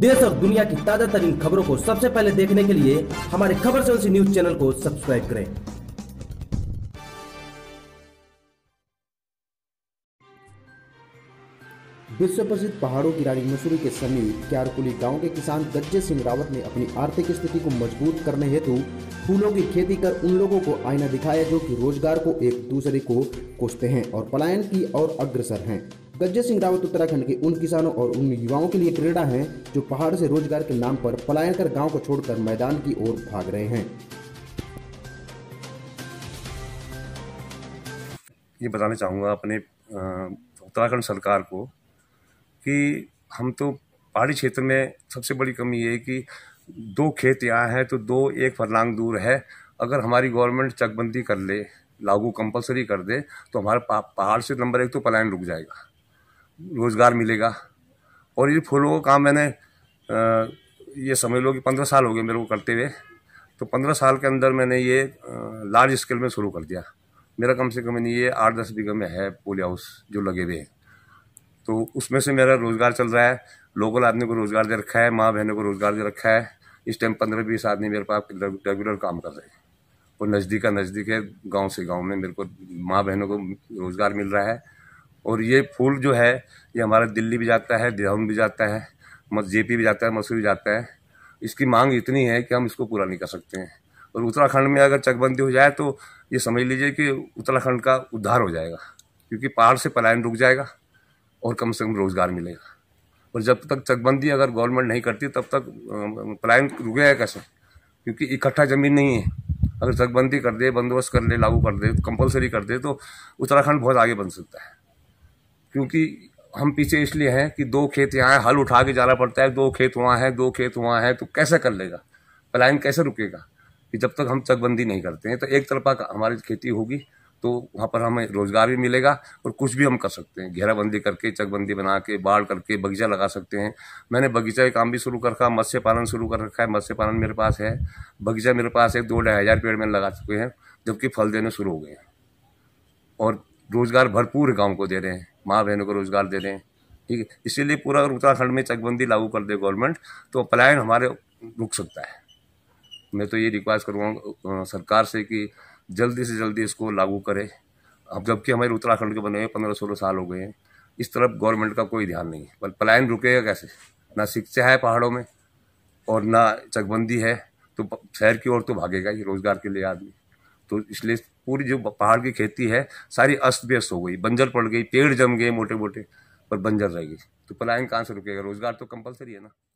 देश और दुनिया की ताजा तरीन खबरों को सबसे पहले देखने के लिए हमारे खबर से न्यूज चैनल को सब्सक्राइब करें विश्व प्रसिद्ध पहाड़ों की रानी मसूरी के समीप क्यारकुली गांव के किसान गज्जे सिंह रावत ने अपनी आर्थिक स्थिति को मजबूत करने हेतु फूलों की खेती कर उन लोगों को आईना दिखाया जो कि रोजगार को एक दूसरे को कोसते हैं और पलायन की और अग्रसर हैं गज्जर सिंह रावत उत्तराखंड के उन किसानों और उन युवाओं के लिए प्रेरणा है जो पहाड़ से रोजगार के नाम पर पलायन कर गांव को छोड़कर मैदान की ओर भाग रहे हैं ये बताना चाहूँगा अपने उत्तराखंड सरकार को कि हम तो पहाड़ी क्षेत्र में सबसे बड़ी कमी ये है कि दो खेत यहाँ हैं तो दो एक फरलांग दूर है अगर हमारी गवर्नमेंट चकबंदी कर ले लागू कंपलसरी कर दे तो हमारे पहाड़ से नंबर एक तो पलायन रुक जाएगा रोज़गार मिलेगा और ये फूलों का काम मैंने आ, ये समझ लो कि पंद्रह साल हो गए मेरे को करते हुए तो पंद्रह साल के अंदर मैंने ये लार्ज स्केल में शुरू कर दिया मेरा कम से कम ये आठ दस बीघा में है पोली हाउस जो लगे हुए हैं तो उसमें से मेरा रोज़गार चल रहा है लोकल आदमी को रोज़गार दे रखा है माँ बहनों को रोज़गार दे रखा है इस टाइम पंद्रह बीस आदमी मेरे पास रेगुलर काम कर रहे हैं और नज़दीक का नज़दीक है गांव से गांव में मेरे को माँ बहनों को रोज़गार मिल रहा है और ये फूल जो है ये हमारा दिल्ली भी जाता है देहरादून भी जाता है जे पी भी जाता है मसूरी जाता है इसकी मांग इतनी है कि हम इसको पूरा नहीं कर सकते हैं और उत्तराखंड में अगर चकबंदी हो जाए तो ये समझ लीजिए कि उत्तराखंड का उद्धार हो जाएगा क्योंकि पहाड़ से पलायन रुक जाएगा और कम से कम रोज़गार मिलेगा और जब तक चकबंदी अगर गवर्नमेंट नहीं करती तब तक पलायन रुकेगा कैसे क्योंकि इकट्ठा ज़मीन नहीं है अगर चकबंदी कर दे बंदोबस्त कर ले लागू कर दे कंपलसरी कर दे तो उत्तराखंड बहुत आगे बन सकता है क्योंकि हम पीछे इसलिए हैं कि दो खेत यहाँ हल उठा के जाना पड़ता है दो खेत वहाँ है दो खेत वहाँ है तो कैसे कर लेगा पलायन कैसे रुकेगा कि जब तक हम चकबंदी नहीं करते हैं तो एक तरफा हमारी खेती होगी तो वहाँ पर हमें रोज़गार भी मिलेगा और कुछ भी हम कर सकते हैं घेराबंदी करके चकबंदी बना के बाढ़ करके बगीचा लगा सकते हैं मैंने बगीचा का काम भी शुरू कर रखा मत्स्य पालन शुरू कर रखा है मत्स्य पालन मेरे पास है बगीचा मेरे पास है दो ढाई हज़ार पेड़ मैंने लगा चुके हैं जबकि फल देने शुरू हो गए हैं और रोज़गार भरपूर गाँव को दे रहे हैं माँ बहनों को रोज़गार दे रहे हैं ठीक है इसीलिए पूरा अगर उत्तराखंड में चकबंदी लागू कर दे गवर्नमेंट तो पलायन हमारे रुक सकता है मैं तो ये रिक्वेस्ट करूँगा सरकार से कि जल्दी से जल्दी इसको लागू करे अब जबकि हमारे उत्तराखंड के बने हुए पंद्रह सोलह साल हो गए हैं इस तरफ गवर्नमेंट का कोई ध्यान नहीं है पलायन रुकेगा कैसे ना शिक्षा है पहाड़ों में और ना चकबंदी है तो शहर की ओर तो भागेगा ही रोज़गार के लिए आदमी तो इसलिए पूरी जो पहाड़ की खेती है सारी अस्त व्यस्त हो गई बंजर पड़ गई पेड़ जम गए मोटे मोटे पर बंजर रह गई तो पलायन कहाँ से रुकेगा रोजगार तो कंपलसरी है ना